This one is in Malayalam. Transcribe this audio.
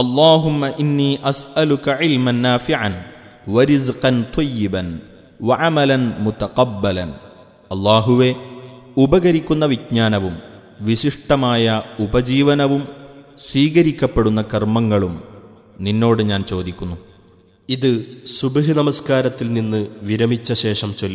اللهم إني أسألك علما نافعا ورزقا طيبا وعملا متقبلا അള്ളാഹുവെ ഉപകരിക്കുന്ന വിജ്ഞാനവും വിശിഷ്ടമായ ഉപജീവനവും സ്വീകരിക്കപ്പെടുന്ന കർമ്മങ്ങളും നിന്നോട് ഞാൻ ചോദിക്കുന്നു ഇത് സുബഹി നമസ്കാരത്തിൽ നിന്ന് വിരമിച്ച ശേഷം ചൊല്ലി